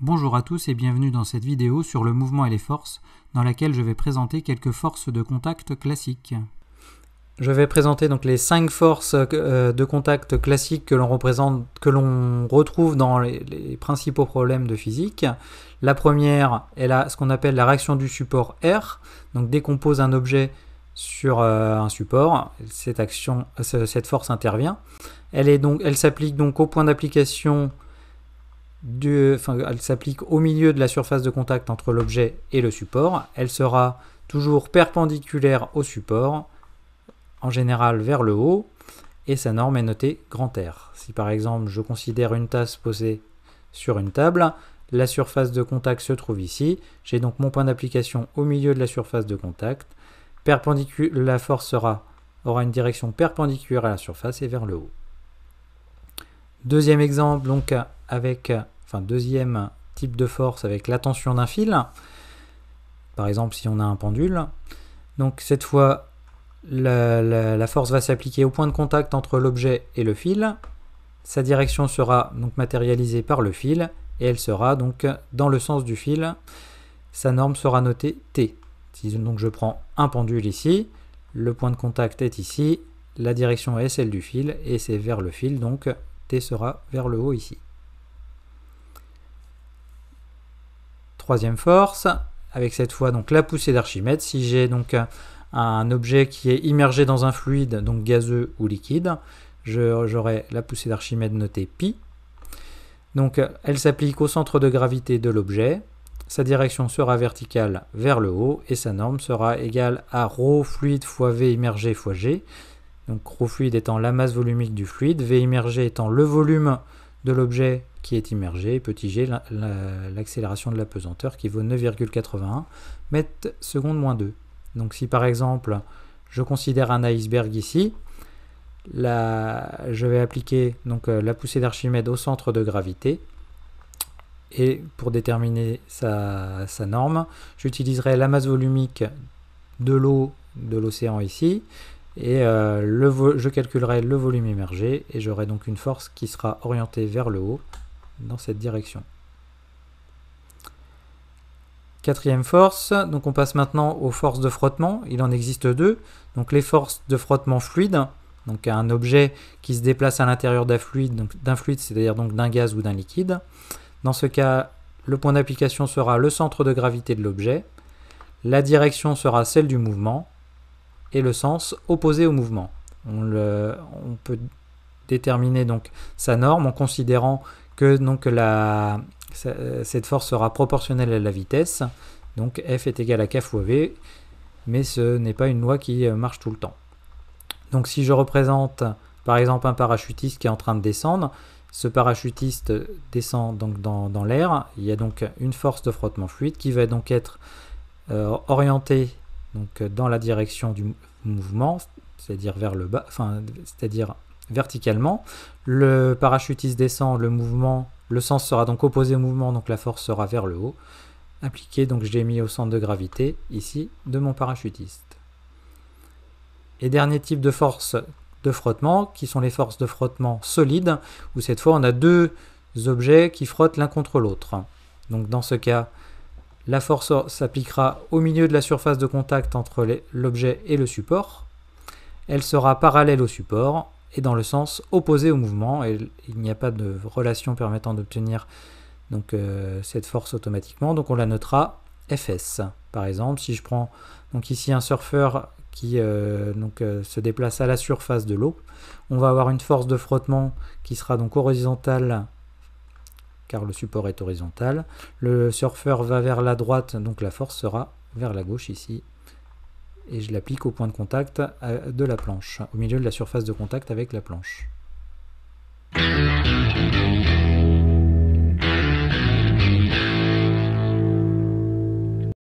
Bonjour à tous et bienvenue dans cette vidéo sur le mouvement et les forces, dans laquelle je vais présenter quelques forces de contact classiques. Je vais présenter donc les cinq forces euh, de contact classiques que l'on représente, que l'on retrouve dans les, principaux problèmes de physique. La première est la, ce qu'on appelle la réaction du support R. Donc dès qu'on pose un objet sur euh, un support, cette force intervient. Elle donc, elle s'applique donc au point d'application elle s'applique au milieu de la surface de contact entre l'objet et le support. Elle sera toujours perpendiculaire au support, en général vers le haut, et sa norme est notée grand R. Si par exemple je considère une tasse posée sur une table, la surface de contact se trouve ici. J'ai donc mon point d'application au milieu de la surface de contact. la force aura une direction perpendiculaire à la surface et vers le haut. Deuxième exemple, donc avec, euh, enfin deuxième type de force avec la tension d'un fil, par exemple si on a un pendule. Donc cette fois, la, force va s'appliquer au point de contact entre l'objet et le fil. Sa direction sera donc matérialisée par le fil et elle sera donc dans le sens du fil. Sa norme sera notée T. donc je prends un pendule ici, le point de contact est ici, la direction est celle du fil et c'est vers le fil, donc T sera vers le haut ici. troisième force, avec cette fois donc la poussée d'Archimède. Si j'ai donc un objet qui est immergé dans un fluide, donc gazeux ou liquide, j'aurai la poussée d'Archimède notée pi. Donc elle s'applique au centre de gravité de l'objet. Sa direction sera verticale vers le haut et sa norme sera égale à ρ fluide fois V immergé fois G. Donc ρ fluide étant la masse volumique du fluide, V immergé étant le volume de l'objet est immergé, petit g, l'accélération de la pesanteur qui vaut 9,81 mètres seconde moins 2. Donc si par exemple je considère un iceberg ici, la, je vais appliquer donc, euh, la poussée d'Archimède au centre de gravité, et pour déterminer sa, norme, j'utiliserai la masse volumique de l'eau de l'océan ici, et euh, je calculerai le volume immergé, et j'aurai donc une force qui sera orientée vers le haut, dans cette direction. Quatrième force, donc on passe maintenant aux forces de frottement. Il en existe deux. Donc les forces de frottement fluide, donc un objet qui se déplace à l'intérieur d'un fluide, donc d'un fluide, c'est-à-dire donc d'un gaz ou d'un liquide. Dans ce cas, le point d'application sera le centre de gravité de l'objet. La direction sera celle du mouvement et le sens opposé au mouvement. On, le, on peut déterminer donc sa norme en considérant que donc la, cette force sera proportionnelle à la vitesse. Donc F est égal à K fois V, mais ce n'est pas une loi qui euh, marche tout le temps. Donc si je représente par exemple un parachutiste qui est en train de descendre, ce parachutiste descend donc dans, l'air, il y a donc une force de frottement fluide qui va donc être euh, orientée donc, dans la direction du mouvement, c'est-à-dire vers le bas, enfin, c'est-à-dire verticalement. Le parachutiste descend, le mouvement, le sens sera donc opposé au mouvement, donc la force sera vers le haut. Appliquée, donc je l'ai mis au centre de gravité, ici, de mon parachutiste. Et dernier type de force de frottement, qui sont les forces de frottement solides, où cette fois on a deux objets qui frottent l'un contre l'autre. Donc dans ce cas, la force s'appliquera au milieu de la surface de contact entre l'objet et le support. Elle sera parallèle au support et dans le sens opposé au mouvement et il n'y a pas de relation permettant d'obtenir donc euh, cette force automatiquement. Donc on la notera FS. Par exemple, si je prends donc ici un surfeur qui euh, donc, euh, se déplace à la surface de l'eau, on va avoir une force de frottement qui sera donc horizontale car le support est horizontal. Le surfeur va vers la droite, donc la force sera vers la gauche ici et je l'applique au point de contact euh, de la planche, au milieu de la surface de contact avec la planche.